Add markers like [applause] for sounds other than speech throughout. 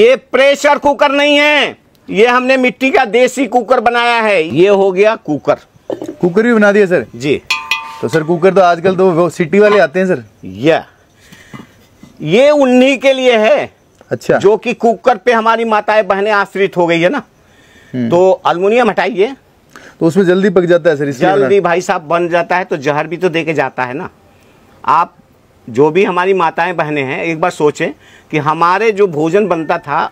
ये pressure cooker नहीं है ये हमने मिट्टी का देसी कुकर बनाया है ये हो गया कुकर कुकर भी बना दिया सर जी तो सर कुकर तो आजकल तो सिटी वाले आते हैं सर या ये उन्हीं के लिए है अच्छा जो कि कुकर पे हमारी माताएं बहने आश्रित हो गई है ना हम्म। तो अल्मोनियम हटाइए तो उसमें जल्दी पक जाता है सर जल्दी भाई साहब बन जाता है तो जहर भी तो दे जाता है ना आप जो भी हमारी माताएं बहनें हैं एक बार सोचें कि हमारे जो भोजन बनता था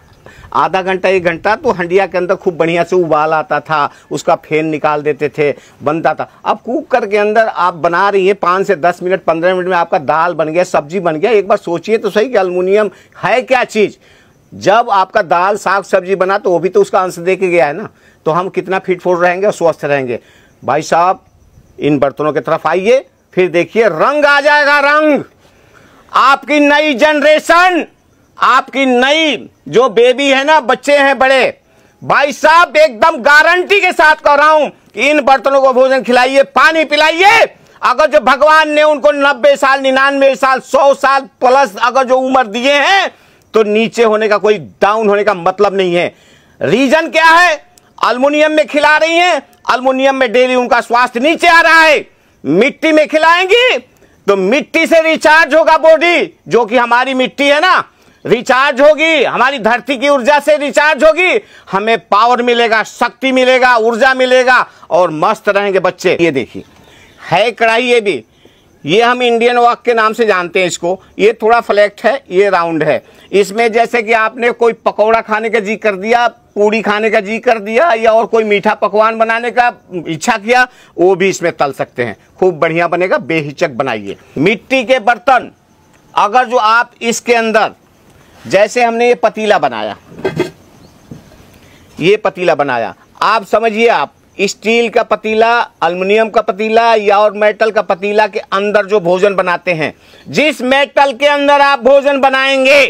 आधा घंटा एक घंटा तो हंडिया के अंदर खूब बढ़िया से उबाल आता था उसका फेन निकाल देते थे बनता था अब कुकर के अंदर आप बना रही हैं पाँच से दस मिनट पंद्रह मिनट में आपका दाल बन गया सब्जी बन गया एक बार सोचिए तो सही कि अल्मोनियम है क्या चीज़ जब आपका दाल साग सब्जी बना तो वो भी तो उसका अंश दे के गया है ना तो हम कितना फिट फुट रहेंगे और स्वस्थ रहेंगे भाई साहब इन बर्तनों की तरफ आइए फिर देखिए रंग आ जाएगा रंग आपकी नई जनरेशन आपकी नई जो बेबी है ना बच्चे हैं बड़े भाई साहब एकदम गारंटी के साथ कह रहा हूं कि इन बर्तनों को भोजन खिलाइए पानी पिलाइए अगर जो भगवान ने उनको नब्बे साल निन्यानवे साल सौ साल प्लस अगर जो उम्र दिए हैं तो नीचे होने का कोई डाउन होने का मतलब नहीं है रीजन क्या है अल्मोनियम में खिला रही हैं अल्मोनियम में डेली उनका स्वास्थ्य नीचे आ रहा है मिट्टी में खिलाएंगी तो मिट्टी से रिचार्ज होगा बॉडी जो कि हमारी मिट्टी है ना रिचार्ज होगी हमारी धरती की ऊर्जा से रिचार्ज होगी हमें पावर मिलेगा शक्ति मिलेगा ऊर्जा मिलेगा और मस्त रहेंगे बच्चे ये देखिए है कढ़ाई ये भी ये हम इंडियन वॉक के नाम से जानते हैं इसको ये थोड़ा फ्लैक्ट है ये राउंड है इसमें जैसे कि आपने कोई पकौड़ा खाने का जी कर दिया पूड़ी खाने का जी कर दिया या और कोई मीठा पकवान बनाने का इच्छा किया वो भी इसमें तल सकते हैं खूब बढ़िया बनेगा बेहिचक बनाइए मिट्टी के बर्तन अगर जो आप इसके अंदर जैसे हमने ये पतीला बनाया ये पतीला बनाया आप समझिए आप स्टील का पतीला अल्मीनियम का पतीला या और मेटल का पतीला के अंदर जो भोजन बनाते हैं जिस मेटल के अंदर आप भोजन बनाएंगे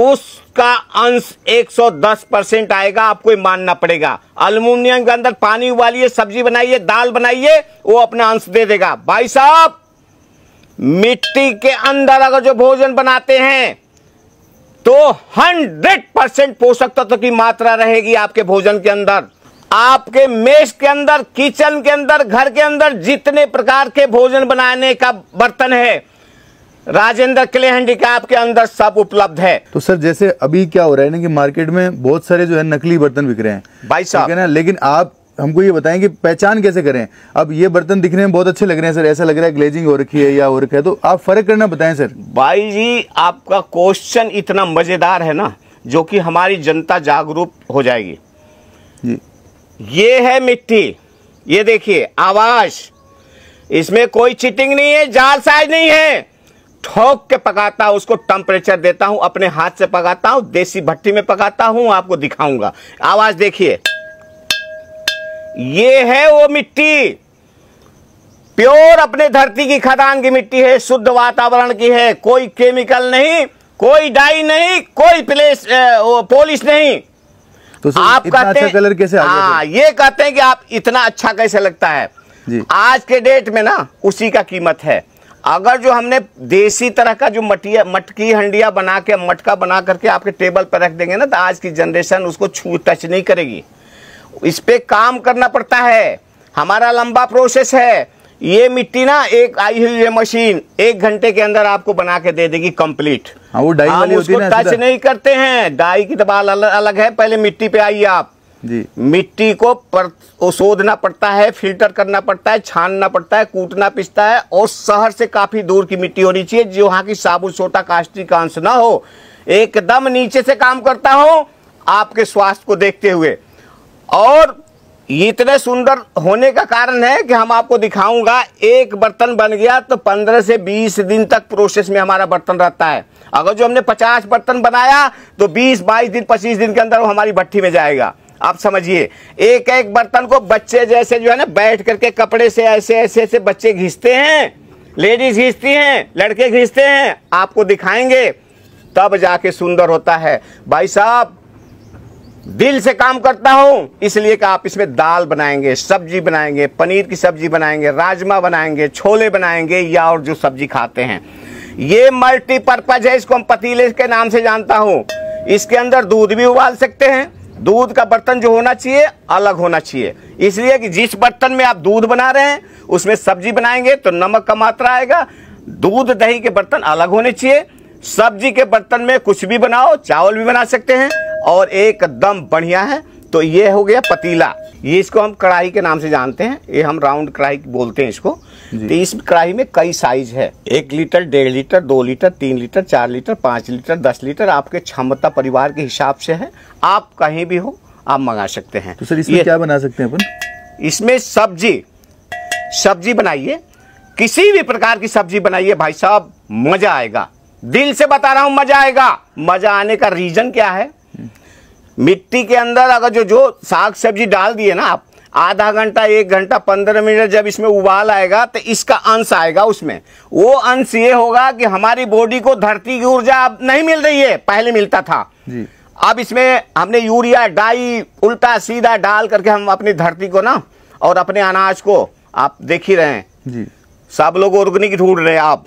उसका अंश 110 परसेंट आएगा आपको मानना पड़ेगा अल्मीनियम के अंदर पानी उबालिए सब्जी बनाइए दाल बनाइए वो अपना अंश दे देगा भाई साहब मिट्टी के अंदर अगर जो भोजन बनाते हैं तो 100 परसेंट पोषक तत्व की मात्रा रहेगी आपके भोजन के अंदर आपके मेज के अंदर किचन के अंदर घर के अंदर जितने प्रकार के भोजन बनाने का बर्तन है राजेंद्र क्ले हैंडीक्राफ्ट के अंदर सब उपलब्ध है तो सर जैसे अभी क्या हो रहा है ना कि मार्केट में बहुत सारे जो है नकली बर्तन बिक रहे हैं भाई साहब ना लेकिन आप हमको ये बताएं कि पहचान कैसे करें अब ये बर्तन दिखने में बहुत अच्छे लग रहे हैं सर ऐसा लग रहा है ग्लेजिंग हो रखी है या हो रखा है तो आप फर्क करना बताएं सर भाई जी आपका क्वेश्चन इतना मजेदार है ना जो कि हमारी जनता जागरूक हो जाएगी जी ये है मिट्टी ये देखिए आवाज इसमें कोई चिटिंग नहीं है जाल साइज नहीं है ठोक के पकाता हूं उसको टेम्परेचर देता हूं अपने हाथ से पकाता हूं देसी भट्टी में पकाता हूं आपको दिखाऊंगा आवाज देखिए ये है वो मिट्टी प्योर अपने धरती की खदान की मिट्टी है शुद्ध वातावरण की है कोई केमिकल नहीं कोई डाई नहीं कोई प्लेस पॉलिश नहीं तो आप कहते अच्छा कलर कैसे हाँ ये कहते हैं कि आप इतना अच्छा कैसे लगता है जी आज के डेट में ना उसी का कीमत है अगर जो हमने देसी तरह का जो मटिया मटकी हंडिया बना के मटका बना करके आपके टेबल पर रख देंगे ना तो आज की जनरेशन उसको छू टच नहीं करेगी इस पर काम करना पड़ता है हमारा लंबा प्रोसेस है ये मिट्टी ना एक आई हुई है मशीन एक घंटे के अंदर आपको बना के दे देगी कंप्लीट हाँ, वो डाई वाली उसको होती टच नहीं करते हैं डाई की दबाल अलग, अलग है पहले मिट्टी पे आई आप जी मिट्टी को पर शोधना पड़ता है फिल्टर करना पड़ता है छानना पड़ता है कूटना पिसता है और शहर से काफी दूर की मिट्टी होनी चाहिए जो वहां की साबुन सोटा कास्टी कांस ना हो एकदम नीचे से काम करता हो आपके स्वास्थ्य को देखते हुए और ये इतने सुंदर होने का कारण है कि हम आपको दिखाऊंगा एक बर्तन बन गया तो 15 से 20 दिन तक प्रोसेस में हमारा बर्तन रहता है अगर जो हमने 50 बर्तन बनाया तो 20 22 दिन 25 दिन के अंदर वो हमारी भट्टी में जाएगा आप समझिए एक एक बर्तन को बच्चे जैसे जो है ना बैठ करके कपड़े से ऐसे ऐसे ऐसे बच्चे घिसते हैं लेडीज घिसती हैं लड़के घिसते हैं आपको दिखाएंगे तब जाके सुंदर होता है भाई साहब दिल से काम करता हूं इसलिए कि आप इसमें दाल बनाएंगे सब्जी बनाएंगे पनीर की सब्जी बनाएंगे राजमा बनाएंगे छोले बनाएंगे या और जो सब्जी खाते हैं ये मल्टीपर्पज है इसको हम पतीले के नाम से जानता हूं इसके अंदर दूध भी उबाल सकते हैं दूध का बर्तन जो होना चाहिए अलग होना चाहिए इसलिए कि जिस बर्तन में आप दूध बना रहे हैं उसमें सब्जी बनाएंगे तो नमक का मात्रा आएगा दूध दही के बर्तन अलग होने चाहिए सब्जी के बर्तन में कुछ भी बनाओ चावल भी बना सकते हैं और एकदम बढ़िया है तो ये हो गया पतीला ये इसको हम कढ़ाई के नाम से जानते हैं ये हम राउंड कढ़ाई बोलते हैं इसको तो इस कढ़ाई में कई साइज है एक लीटर डेढ़ लीटर दो लीटर तीन लीटर चार लीटर पाँच लीटर दस लीटर आपके क्षमता परिवार के हिसाब से है आप कहीं भी हो आप मंगा सकते हैं तो सर इसमें क्या बना सकते हैं अपन इसमें सब्जी सब्जी बनाइए किसी भी प्रकार की सब्जी बनाइए भाई साहब मजा आएगा दिल से बता रहा हूँ मजा आएगा मजा आने का रीजन क्या है मिट्टी के अंदर अगर जो जो साग सब्जी डाल दिए ना आप आधा घंटा एक घंटा पंद्रह मिनट जब इसमें उबाल आएगा तो इसका अंश आएगा उसमें वो अंश ये होगा कि हमारी बॉडी को धरती की ऊर्जा अब नहीं मिल रही है पहले मिलता था जी। अब इसमें हमने यूरिया डाई उल्टा सीधा डाल करके हम अपनी धरती को ना और अपने अनाज को आप देख ही रहे हैं जी। सब लोग ऑर्गेनिक ढूंढ रहे हैं आप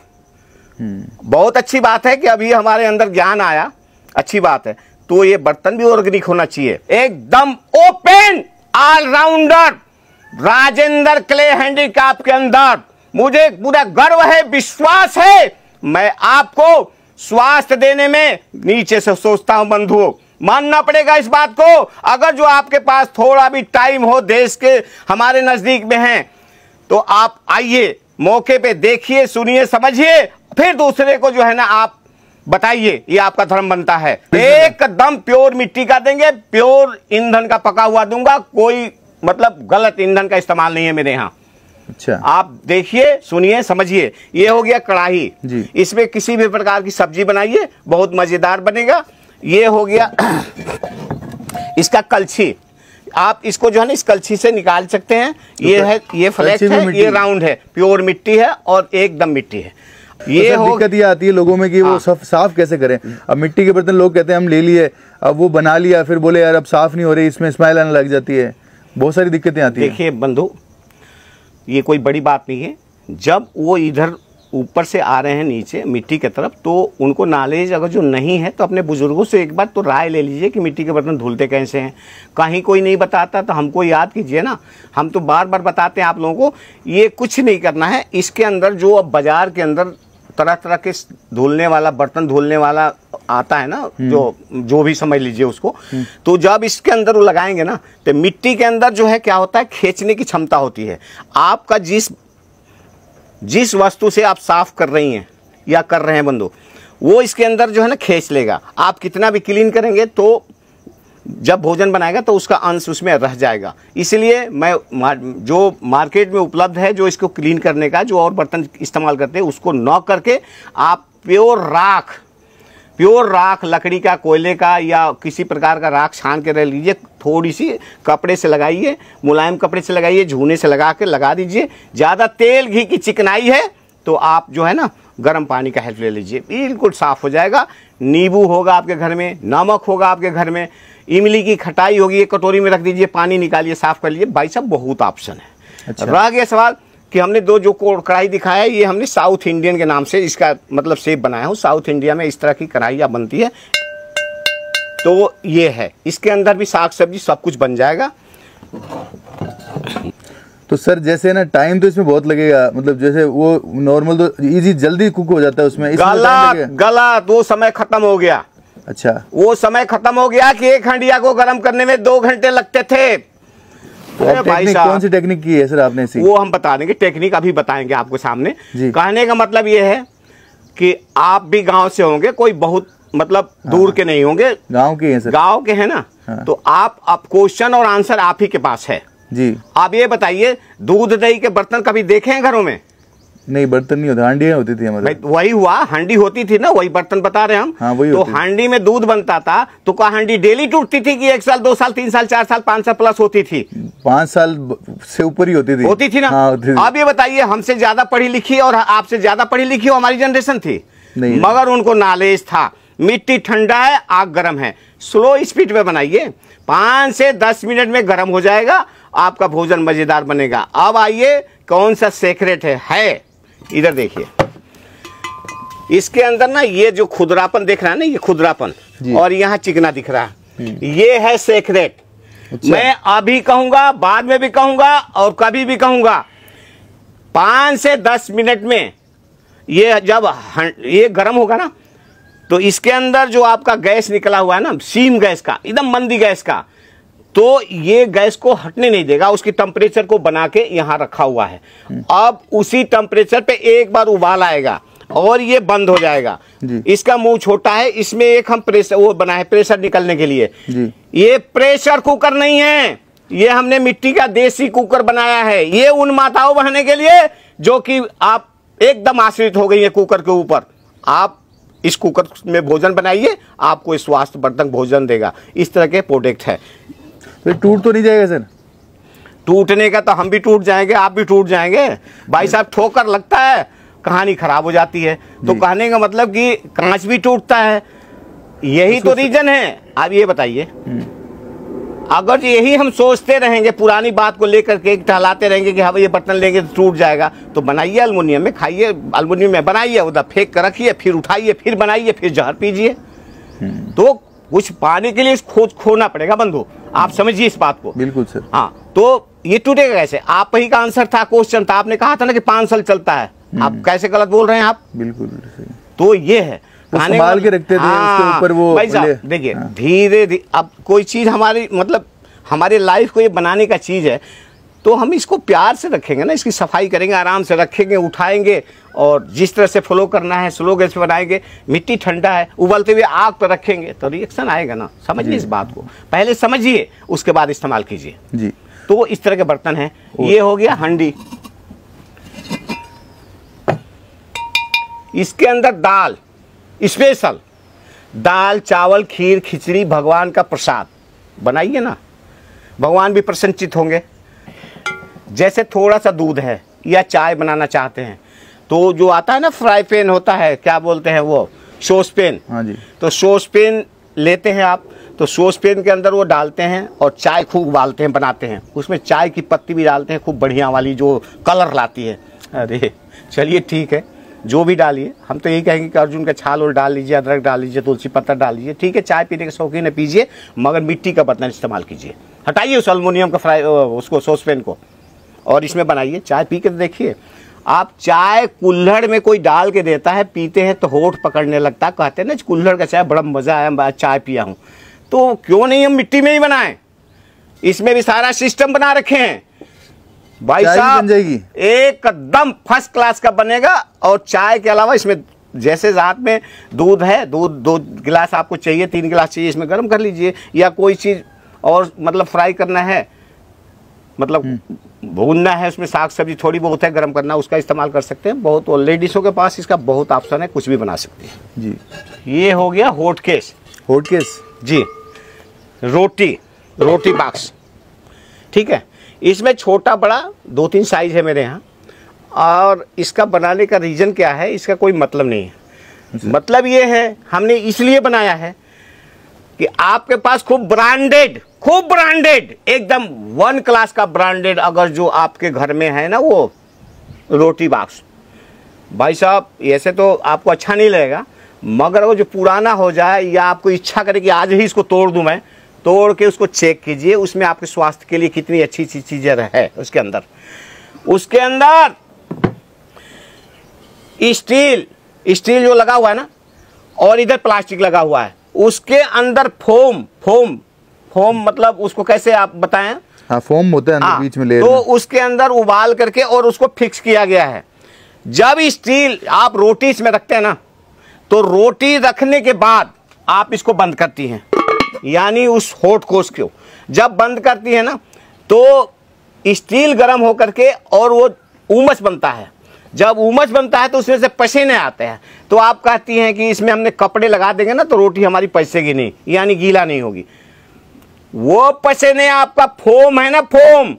हम्म। बहुत अच्छी बात है कि अभी हमारे अंदर ज्ञान आया अच्छी बात है तो ये बर्तन भी ऑर्गेनिक होना चाहिए एकदम open allrounder Rajendra clay handicraft के अंदर मुझे पूरा गर्व है विश्वास है मैं आपको स्वास्थ्य देने में नीचे से सोचता हूं बंधुओं मानना पड़ेगा इस बात को अगर जो आपके पास थोड़ा भी टाइम हो देश के हमारे नजदीक में है तो आप आइए मौके पे देखिए सुनिए समझिए फिर दूसरे को जो है ना आप बताइए ये आपका धर्म बनता है एकदम प्योर मिट्टी का देंगे प्योर ईंधन का पका हुआ दूंगा कोई मतलब गलत ईंधन का इस्तेमाल नहीं है मेरे यहाँ अच्छा आप देखिए सुनिए समझिए ये हो गया कड़ाही इसमें किसी भी प्रकार की सब्जी बनाइए बहुत मजेदार बनेगा ये हो गया [coughs] इसका कलछी आप इसको जो है ना इस कलछी से निकाल सकते हैं ये तो है ये फ्लैक्स है ये राउंड है प्योर मिट्टी है और एकदम मिट्टी है ये तो दिक्कत ये आती है लोगों में कि वो हाँ। सब साफ कैसे करें अब मिट्टी के बर्तन लोग कहते हैं हम ले लिए अब वो बना लिया फिर बोले यार अब साफ नहीं हो रही इसमें स्मेल आने लग जाती है बहुत सारी दिक्कतें आती है देखिए बंधु ये कोई बड़ी बात नहीं है जब वो इधर ऊपर से आ रहे हैं नीचे मिट्टी की तरफ तो उनको नॉलेज अगर जो नहीं है तो अपने बुज़ुर्गों से एक बार तो राय ले लीजिए कि मिट्टी के बर्तन धुलते कैसे हैं कहीं कोई नहीं बताता तो हमको याद कीजिए ना हम तो बार बार बताते हैं आप लोगों को ये कुछ नहीं करना है इसके अंदर जो अब बाज़ार के अंदर तरह तरह के धुलने वाला बर्तन धुलने वाला आता है ना हम्म। जो जो भी समझ लीजिए उसको हम्म। तो जब इसके अंदर वो लगाएंगे ना तो मिट्टी के अंदर जो है क्या होता है खींचने की क्षमता होती है आपका जिस जिस वस्तु से आप साफ कर रही हैं या कर रहे हैं बंदो वो इसके अंदर जो है ना खींच लेगा आप कितना भी क्लीन करेंगे तो जब भोजन बनाएगा तो उसका अंश उसमें रह जाएगा इसलिए मैं मार, जो मार्केट में उपलब्ध है जो इसको क्लीन करने का जो और बर्तन इस्तेमाल करते हैं उसको नॉक करके आप प्योर राख प्योर राख लकड़ी का कोयले का या किसी प्रकार का राख छान के रह लीजिए थोड़ी सी कपड़े से लगाइए मुलायम कपड़े से लगाइए झूने से लगा के लगा दीजिए ज़्यादा तेल घी की चिकनाई है तो आप जो है ना गर्म पानी का हेल्प ले लीजिए बिल्कुल साफ़ हो जाएगा नींबू होगा आपके घर में नमक होगा आपके घर में इमली की खटाई होगी एक कटोरी में रख दीजिए पानी निकालिए साफ कर लीजिए भाई साहब बहुत ऑप्शन है अच्छा। रह गया सवाल कि हमने दो जो कढ़ाई दिखाया है ये हमने साउथ इंडियन के नाम से इसका मतलब सेप बनाया हूँ साउथ इंडिया में इस तरह की कढ़ाइयाँ बनती है तो ये है इसके अंदर भी साग सब्जी सब कुछ बन जाएगा तो सर जैसे ना टाइम तो इसमें बहुत लगेगा मतलब जैसे वो नॉर्मल तो इजी जल्दी कुक हो जाता है उसमें गलत गलत वो समय खत्म हो गया अच्छा वो समय खत्म हो गया कि एक हंडिया को गर्म करने में दो घंटे लगते थे तो भाई कौन सी टेक्निक की है सर आपने सी? वो हम बता देंगे टेक्निक अभी बताएंगे आपको सामने कहने का मतलब ये है कि आप भी गांव से होंगे कोई बहुत मतलब हाँ, दूर के नहीं होंगे गांव के हैं गांव के हैं ना हाँ, तो आप आप क्वेश्चन और आंसर आप ही के पास है जी आप ये बताइए दूध दही के बर्तन कभी देखे हैं घरों में नहीं बर्तन नहीं होता हांडियाँ होती थी हमारे वही हुआ हांडी होती थी ना वही बर्तन बता रहे हम हाँ, वही तो हांडी में दूध बनता था तो क्या हांडी डेली टूटती थी कि एक साल दो साल तीन साल चार साल पांच साल प्लस होती थी पांच साल से ऊपर ही होती थी होती थी ना हाँ, अब ये बताइए हमसे ज्यादा पढ़ी लिखी और आपसे ज्यादा पढ़ी लिखी हो हमारी जनरेशन थी मगर उनको नॉलेज था मिट्टी ठंडा है आग गर्म है स्लो स्पीड में बनाइए पांच से दस मिनट में गर्म हो जाएगा आपका भोजन मज़ेदार बनेगा अब आइए कौन सा सेक्रेट है है इधर देखिए इसके अंदर ना ये जो खुदरापन देख रहा है ना ये खुदरापन और यहाँ चिकना दिख रहा है ये है सेक्रेट अच्छा। मैं अभी कहूंगा बाद में भी कहूंगा और कभी भी कहूंगा पांच से दस मिनट में ये जब ये गर्म होगा ना तो इसके अंदर जो आपका गैस निकला हुआ है ना सीम गैस का एकदम मंदी गैस का तो ये गैस को हटने नहीं देगा उसकी टेम्परेचर को बना के यहाँ रखा हुआ है अब उसी टेम्परेचर पे एक बार उबाल आएगा और ये बंद हो जाएगा इसका मुंह छोटा है इसमें एक हम प्रेशर वो बना है प्रेशर निकलने के लिए ये प्रेशर कुकर नहीं है ये हमने मिट्टी का देसी कुकर बनाया है ये उन माताओं बहने के लिए जो कि आप एकदम आश्रित हो गई है कुकर के ऊपर आप इस कुकर में भोजन बनाइए आपको स्वास्थ्य वर्धक भोजन देगा इस तरह के प्रोडक्ट है तो टूट तो नहीं जाएगा सर टूटने का तो हम भी टूट जाएंगे आप भी टूट जाएंगे भाई साहब ठोकर लगता है कहानी खराब हो जाती है तो कहने का मतलब कि कांच भी टूटता है यही तो रीजन है आप ये बताइए हम्म। अगर यही हम सोचते रहेंगे पुरानी बात को लेकर के टहलाते रहेंगे कि हाँ ये बर्तन लेंगे तो टूट जाएगा तो बनाइए अलमुनियम में खाइए अलमुनियम में बनाइए उधर फेंक कर रखिए फिर उठाइए फिर बनाइए फिर जहर पीजिए हम्म। तो कुछ पाने के लिए खोज खोना पड़ेगा बंधु आप समझिए इस बात को बिल्कुल सर हाँ तो ये टूटेगा कैसे आप ही का आंसर था क्वेश्चन था आपने कहा था ना कि पांच साल चलता है हम्म। आप कैसे गलत बोल रहे हैं आप बिल्कुल तो ये है तो खाने संभाल के रखते थे हाँ, उसके ऊपर वो देखिए हाँ। धीरे धीरे अब कोई चीज हमारी मतलब हमारी लाइफ को ये बनाने का चीज है तो हम इसको प्यार से रखेंगे ना इसकी सफाई करेंगे आराम से रखेंगे उठाएंगे और जिस तरह से फ्लो करना है स्लो गैस बनाएंगे मिट्टी ठंडा है उबलते हुए आग पर रखेंगे तो रिएक्शन आएगा ना समझिए इस बात को पहले समझिए उसके बाद इस्तेमाल कीजिए जी तो इस तरह के बर्तन हैं ये हो गया हंडी इसके अंदर दाल स्पेशल दाल चावल खीर खिचड़ी भगवान का प्रसाद बनाइए ना भगवान भी प्रसन्नचित होंगे जैसे थोड़ा सा दूध है या चाय बनाना चाहते हैं तो जो आता है ना फ्राई पेन होता है क्या बोलते हैं वो सोस पेन हाँ जी तो सोस पेन लेते हैं आप तो सोस पेन के अंदर वो डालते हैं और चाय खूब उबालते हैं बनाते हैं उसमें चाय की पत्ती भी डालते हैं खूब बढ़िया वाली जो कलर लाती है अरे चलिए ठीक है जो भी डालिए हम तो यही कहेंगे कि अर्जुन का छाल और डाल लीजिए अदरक डाल लीजिए तुलसी पत्ता डाल लीजिए ठीक है चाय पीने के शौकीन है पीजिए मगर मिट्टी का बर्तन इस्तेमाल कीजिए हटाइए उस अलमोनियम का फ्राई उसको सोस पेन को और इसमें बनाइए चाय पी के तो देखिए आप चाय कुल्हड़ में कोई डाल के देता है पीते हैं तो होठ पकड़ने लगता है कहते हैं ना कुल्हड़ का चाय बड़ा मज़ा आया चाय पिया हूँ तो क्यों नहीं हम मिट्टी में ही बनाएं इसमें भी सारा सिस्टम बना रखे हैं भाई साहब एकदम फर्स्ट क्लास का बनेगा और चाय के अलावा इसमें जैसे रात में दूध है दूध दो गिलास आपको चाहिए तीन गिलास चाहिए इसमें गर्म कर लीजिए या कोई चीज़ और मतलब फ्राई करना है मतलब हम्म। भूनना है उसमें साग सब्जी थोड़ी बहुत है गर्म करना उसका इस्तेमाल कर सकते हैं बहुत और लेडीज़ों के पास इसका बहुत ऑप्शन है कुछ भी बना सकते हैं जी ये हो गया होट केस होट केस जी रोटी रोटी बाक्स ठीक है इसमें छोटा बड़ा दो तीन साइज़ है मेरे यहाँ और इसका बनाने का रीज़न क्या है इसका कोई मतलब नहीं है अच्छा। मतलब ये है हमने इसलिए बनाया है कि आपके पास खूब ब्रांडेड खूब ब्रांडेड एकदम वन क्लास का ब्रांडेड अगर जो आपके घर में है ना वो रोटी बॉक्स भाई साहब ऐसे तो आपको अच्छा नहीं लगेगा मगर वो जो पुराना हो जाए या आपको इच्छा करे कि आज ही इसको तोड़ दूं मैं तोड़ के उसको चेक कीजिए उसमें आपके स्वास्थ्य के लिए कितनी अच्छी अच्छी चीज़ें है उसके अंदर उसके अंदर स्टील स्टील जो लगा हुआ है ना और इधर प्लास्टिक लगा हुआ है उसके अंदर फोम फोम फोम मतलब उसको कैसे आप बताएं हाँ फोम होते हैं अंदर हाँ, बीच में ले तो में। उसके अंदर उबाल करके और उसको फिक्स किया गया है जब स्टील आप रोटी इसमें रखते हैं ना तो रोटी रखने के बाद आप इसको बंद करती हैं यानी उस होट कोस को जब बंद करती है ना तो स्टील गर्म होकर के और वो उमस बनता है जब उमस बनता है तो उसमें से पसीने आते हैं तो आप कहती हैं कि इसमें हमने कपड़े लगा देंगे ना तो रोटी हमारी पसेगी नहीं यानी गीला नहीं होगी वो पसेने आपका फोम है ना फोम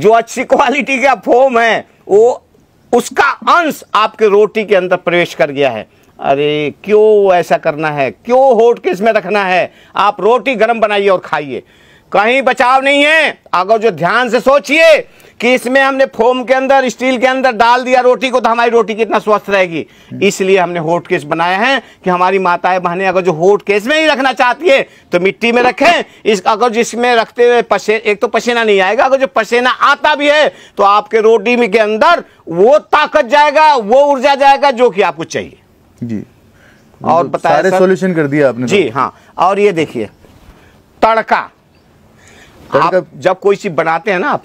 जो अच्छी क्वालिटी का फोम है वो उसका अंश आपके रोटी के अंदर प्रवेश कर गया है अरे क्यों ऐसा करना है क्यों होट के इसमें रखना है आप रोटी गर्म बनाइए और खाइए कहीं बचाव नहीं है अगर जो ध्यान से सोचिए कि इसमें हमने फोम के अंदर स्टील के अंदर डाल दिया रोटी को तो हमारी रोटी कितना स्वस्थ रहेगी इसलिए हमने होट केस बनाया है कि हमारी माताएं बहने अगर जो होट केस में ही रखना चाहती है तो मिट्टी में रखें इस अगर जिसमें रखते हुए पसे एक तो पसीना नहीं आएगा अगर जो पसीना आता भी है तो आपके रोटी के अंदर वो ताकत जाएगा वो ऊर्जा जाएगा जो कि आपको चाहिए जी और मतलब बताया सोल्यूशन कर दिया आपने तो। जी हाँ और ये देखिए तड़का आप जब कोई चीज बनाते हैं ना आप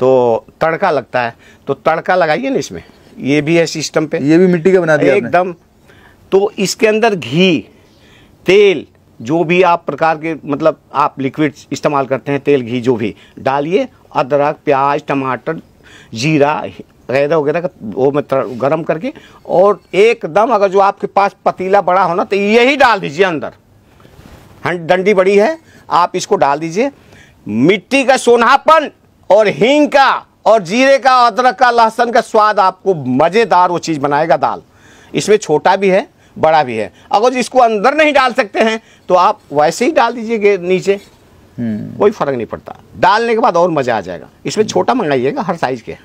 तो तड़का लगता है तो तड़का लगाइए ना इसमें ये भी है सिस्टम पे ये भी मिट्टी का बना दिया एकदम तो इसके अंदर घी तेल जो भी आप प्रकार के मतलब आप लिक्विड इस्तेमाल करते हैं तेल घी जो भी डालिए अदरक प्याज टमाटर जीरा वगैरह वगैरह का वो में गर्म करके और एकदम अगर जो आपके पास पतीला बड़ा हो ना तो यही डाल दीजिए अंदर डंडी बड़ी है आप इसको डाल दीजिए मिट्टी का सोनापन और हींग का और जीरे का अदरक का लहसुन का स्वाद आपको मज़ेदार वो चीज़ बनाएगा दाल इसमें छोटा भी है बड़ा भी है अगर इसको अंदर नहीं डाल सकते हैं तो आप वैसे ही डाल दीजिए नीचे हम्म। कोई फर्क नहीं पड़ता डालने के बाद और मज़ा आ जाएगा इसमें छोटा मंगाइएगा हर साइज़ के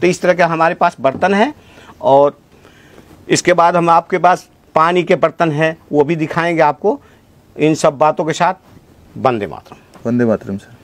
तो इस तरह के हमारे पास बर्तन है और इसके बाद हम आपके पास पानी के बर्तन हैं वो भी दिखाएंगे आपको इन सब बातों के साथ वंदे मातरम वंदे मातरम सर